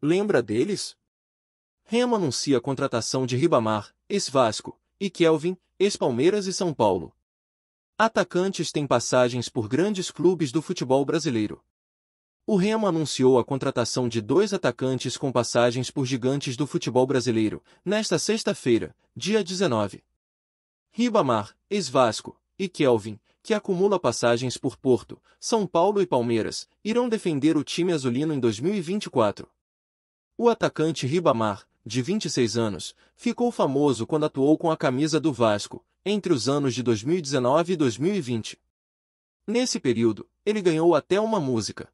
Lembra deles? Remo anuncia a contratação de Ribamar, ex-Vasco, e Kelvin, ex-Palmeiras e São Paulo. Atacantes têm passagens por grandes clubes do futebol brasileiro. O Remo anunciou a contratação de dois atacantes com passagens por gigantes do futebol brasileiro, nesta sexta-feira, dia 19. Ribamar, ex-Vasco, e Kelvin, que acumula passagens por Porto, São Paulo e Palmeiras, irão defender o time azulino em 2024. O atacante Ribamar, de 26 anos, ficou famoso quando atuou com a camisa do Vasco, entre os anos de 2019 e 2020. Nesse período, ele ganhou até uma música.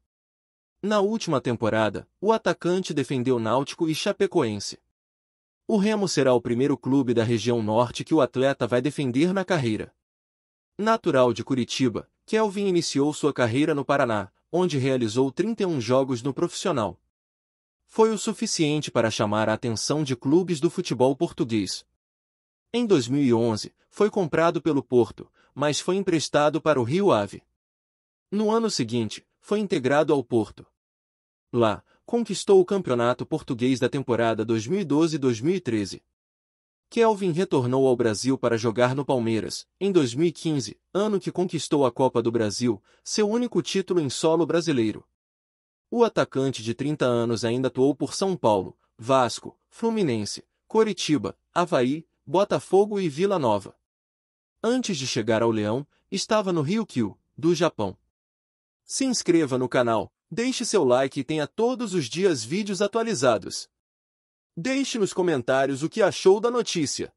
Na última temporada, o atacante defendeu Náutico e Chapecoense. O Remo será o primeiro clube da região norte que o atleta vai defender na carreira. Natural de Curitiba, Kelvin iniciou sua carreira no Paraná, onde realizou 31 jogos no profissional foi o suficiente para chamar a atenção de clubes do futebol português. Em 2011, foi comprado pelo Porto, mas foi emprestado para o Rio Ave. No ano seguinte, foi integrado ao Porto. Lá, conquistou o Campeonato Português da temporada 2012-2013. Kelvin retornou ao Brasil para jogar no Palmeiras, em 2015, ano que conquistou a Copa do Brasil, seu único título em solo brasileiro. O atacante de 30 anos ainda atuou por São Paulo, Vasco, Fluminense, Coritiba, Havaí, Botafogo e Vila Nova. Antes de chegar ao Leão, estava no Rio Kyu, do Japão. Se inscreva no canal, deixe seu like e tenha todos os dias vídeos atualizados. Deixe nos comentários o que achou da notícia.